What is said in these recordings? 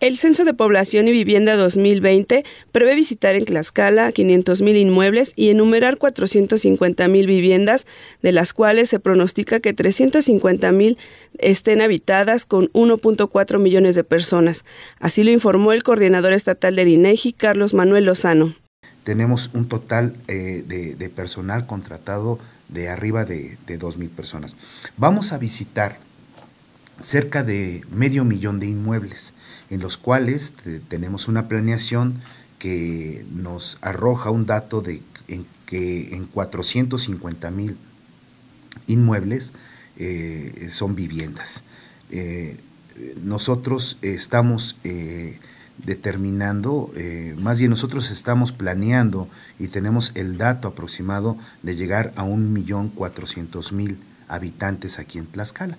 El Censo de Población y Vivienda 2020 prevé visitar en Tlaxcala 500.000 inmuebles y enumerar 450.000 viviendas, de las cuales se pronostica que 350.000 estén habitadas con 1.4 millones de personas. Así lo informó el coordinador estatal del INEGI, e Carlos Manuel Lozano. Tenemos un total eh, de, personal contratado de arriba de, de 2.000 personas. Vamos a visitar cerca de medio millón de inmuebles, en los cuales tenemos una planeación que nos arroja un dato de que en 450 mil inmuebles eh, son viviendas. Eh, nosotros estamos eh, determinando, más bien nosotros estamos planeando y tenemos el dato aproximado de llegar a un millón cuatrocientos mil habitantes aquí en Tlaxcala.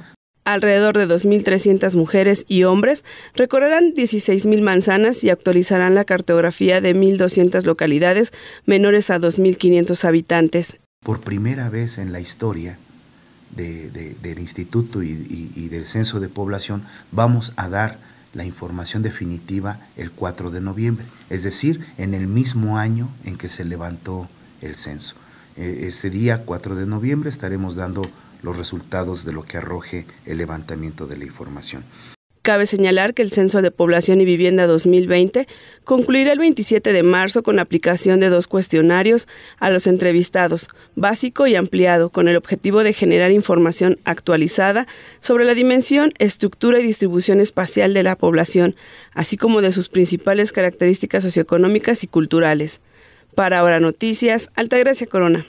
Alrededor de 2.300 mujeres y hombres recorrerán 16.000 manzanas y actualizarán la cartografía de 1.200 localidades menores a 2.500 habitantes. Por primera vez en la historia del Instituto y, y del Censo de Población vamos a dar la información definitiva el 4 de noviembre, es decir, en el mismo año en que se levantó el censo. E, este día, 4 de noviembre, estaremos dando los resultados de lo que arroje el levantamiento de la información. Cabe señalar que el Censo de Población y Vivienda 2020 concluirá el 27 de marzo con la aplicación de dos cuestionarios a los entrevistados, básico y ampliado, con el objetivo de generar información actualizada sobre la dimensión, estructura y distribución espacial de la población, así como de sus principales características socioeconómicas y culturales. Para Ahora Noticias, Altagracia Corona.